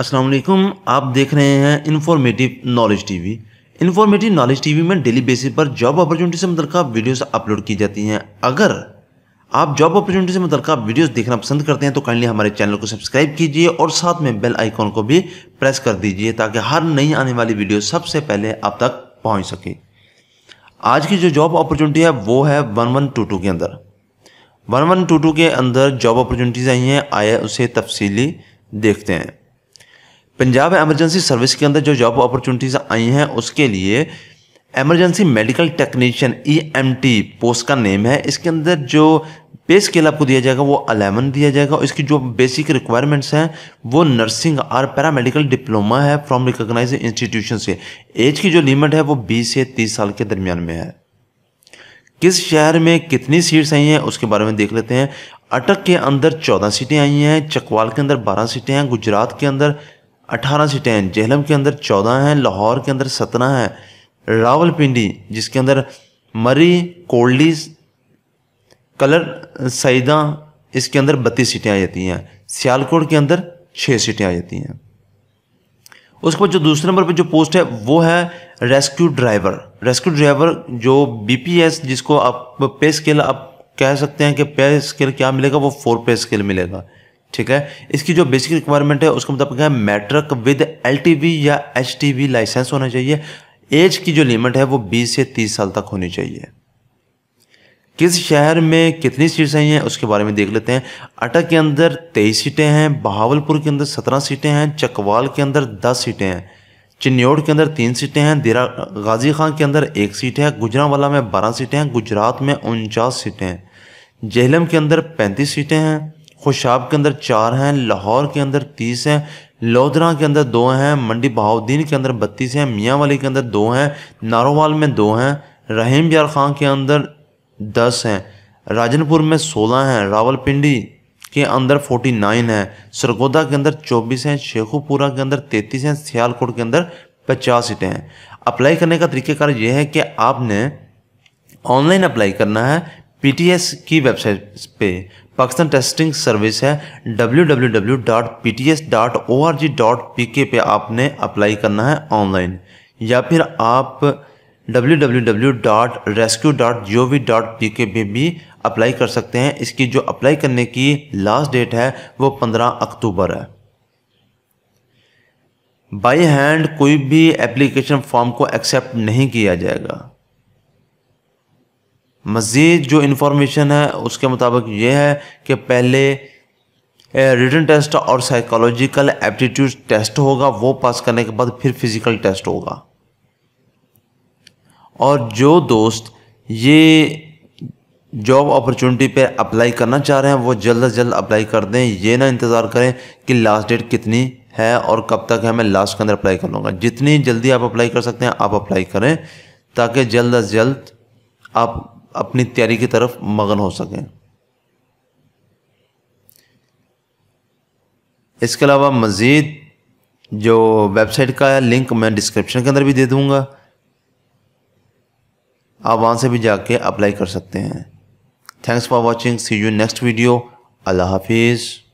असलकुम आप देख रहे हैं informative knowledge TV informative knowledge TV में डेली बेसिस पर जॉब अपॉर्चुनिटी से मुतल वीडियोस अपलोड की जाती हैं अगर आप जॉब अपॉर्चुनिटी से मुतल वीडियोस देखना पसंद करते हैं तो काइंडली हमारे चैनल को सब्सक्राइब कीजिए और साथ में बेल आइकॉन को भी प्रेस कर दीजिए ताकि हर नई आने वाली वीडियो सबसे पहले आप तक पहुँच सके आज की जो जॉब अपॉर्चुनिटी है वो है वन वन टू टू के अंदर वन वन टू टू के अंदर जॉब अपॉर्चुनिटीज़ आई हैं आए उसे तफसीली देखते हैं पंजाब एमरजेंसी सर्विस के अंदर जो जॉब अपॉर्चुनिटीज़ आई हैं उसके लिए emergency medical technician E post का नेम है इसके अंदर जो पे स्केल आपको दिया जाएगा वो अलेवन दिया जाएगा इसकी जो बेसिक रिक्वायरमेंट्स हैं वो नर्सिंग और पैरामेडिकल डिप्लोमा है फ्रॉम रिकोगनाइज इंस्टीट्यूशन से एज की जो लिमिट है वो 20 से 30 साल के दरमियान में है किस शहर में कितनी सीट्स आई हैं उसके बारे में देख लेते हैं अटक के अंदर चौदह सीटें आई हैं चकवाल के अंदर बारह सीटें हैं गुजरात के अंदर अठारह सीटें हैं जहलम के अंदर चौदह हैं लाहौर के अंदर सत्रह हैं रावलपिंडी जिसके अंदर मरी कोल्डीज कलर सईदा इसके अंदर बत्तीस सीटें आ जाती हैं सियालकोट के अंदर छः सीटें आ जाती हैं उसके बाद जो दूसरे नंबर पे जो पोस्ट है वो है रेस्क्यू ड्राइवर रेस्क्यू ड्राइवर जो बीपीएस जिसको आप पे स्केल आप कह सकते हैं कि पे स्केल क्या मिलेगा वो फोर पे स्केल मिलेगा ठीक है इसकी जो बेसिक रिक्वायरमेंट है उसका मतलब क्या है मैट्रक विद एल या एच लाइसेंस होना चाहिए एज की जो लिमिट है वो बीस से तीस साल तक होनी चाहिए किस शहर में कितनी सीटें हैं उसके बारे में देख लेते हैं अटक के अंदर तेईस सीटें हैं बहावलपुर के अंदर सत्रह सीटें हैं चकवाल के अंदर दस सीटें हैं चिन्नौड़ के अंदर तीन सीटें हैं देरा गाजी खान के अंदर एक सीट है गुजरावाला में बारह सीटें हैं गुजरात में उनचास सीटें हैं जहलम के अंदर पैंतीस सीटें हैं खुशाब के अंदर चार हैं लाहौर के अंदर तीस हैं लोधरा के अंदर दो हैं मंडी बहाउद्दीन के अंदर बत्तीस हैं मियाँ वाली के अंदर दो हैं नारोवाल में दो हैं रहीम यार खां के अंदर दस हैं राजनपुर में सोलह हैं रावलपिंडी के अंदर फोर्टी नाइन है सरगोदा के अंदर चौबीस हैं शेखुपुरा के अंदर तैतीस हैं सियालकोट के अंदर पचास सीटें हैं अप्लाई करने का तरीक़ाकार यह है कि आपने ऑनलाइन अप्लाई करना है पीटीएस की वेबसाइट पे पाकिस्तान टेस्टिंग सर्विस है www.pts.org.pk पे आपने अप्लाई करना है ऑनलाइन या फिर आप www.rescue.gov.pk पे भी अप्लाई कर सकते हैं इसकी जो अप्लाई करने की लास्ट डेट है वो 15 अक्टूबर है बाई हैंड कोई भी एप्लीकेशन फॉर्म को एक्सेप्ट नहीं किया जाएगा मज़ीद जो इन्फॉर्मेशन है उसके मुताबिक ये है कि पहले रिटर्न टेस्ट और साइकोलॉजिकल एप्टीट्यूड टेस्ट होगा वो पास करने के बाद फिर फिज़िकल टेस्ट होगा और जो दोस्त ये जॉब अपॉर्चुनिटी पे अप्लाई करना चाह रहे हैं वो जल्द अज जल्द अप्लाई कर दें ये ना इंतज़ार करें कि लास्ट डेट कितनी है और कब तक है मैं लास्ट के अंदर अप्लाई कर लूँगा जितनी जल्दी आप अप्लाई कर सकते हैं आप अप्लाई करें ताकि जल्द अज जल्द आप अपनी तैयारी की तरफ मगन हो सकें इसके अलावा मज़ीद जो वेबसाइट का है लिंक मैं डिस्क्रिप्शन के अंदर भी दे दूँगा आप वहाँ से भी जाके अप्लाई कर सकते हैं thanks for watching see you next video अल्लाह हाफिज़